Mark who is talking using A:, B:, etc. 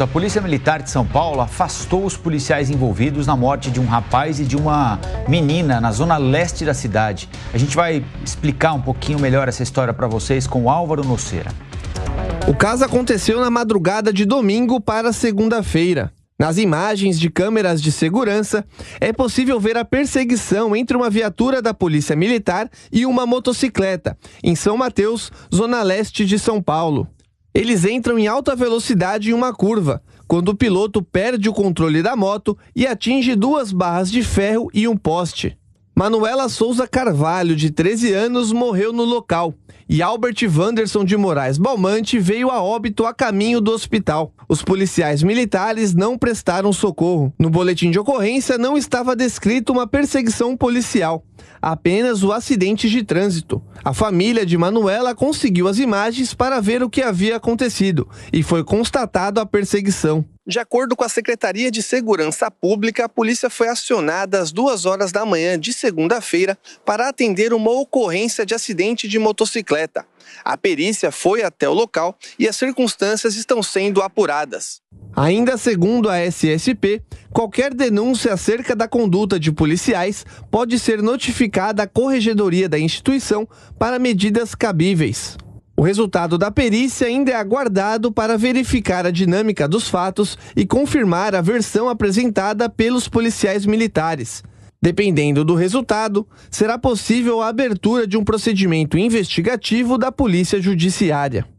A: A Polícia Militar de São Paulo afastou os policiais envolvidos na morte de um rapaz e de uma menina na zona leste da cidade. A gente vai explicar um pouquinho melhor essa história para vocês com o Álvaro Noceira.
B: O caso aconteceu na madrugada de domingo para segunda-feira. Nas imagens de câmeras de segurança, é possível ver a perseguição entre uma viatura da Polícia Militar e uma motocicleta, em São Mateus, zona leste de São Paulo. Eles entram em alta velocidade em uma curva, quando o piloto perde o controle da moto e atinge duas barras de ferro e um poste. Manuela Souza Carvalho, de 13 anos, morreu no local e Albert Wanderson de Moraes Balmante veio a óbito a caminho do hospital. Os policiais militares não prestaram socorro. No boletim de ocorrência não estava descrito uma perseguição policial, apenas o acidente de trânsito. A família de Manuela conseguiu as imagens para ver o que havia acontecido e foi constatado a perseguição. De acordo com a Secretaria de Segurança Pública, a polícia foi acionada às 2 horas da manhã de segunda-feira para atender uma ocorrência de acidente de motocicleta. A perícia foi até o local e as circunstâncias estão sendo apuradas. Ainda segundo a SSP, qualquer denúncia acerca da conduta de policiais pode ser notificada à corregedoria da instituição para medidas cabíveis. O resultado da perícia ainda é aguardado para verificar a dinâmica dos fatos e confirmar a versão apresentada pelos policiais militares. Dependendo do resultado, será possível a abertura de um procedimento investigativo da Polícia Judiciária.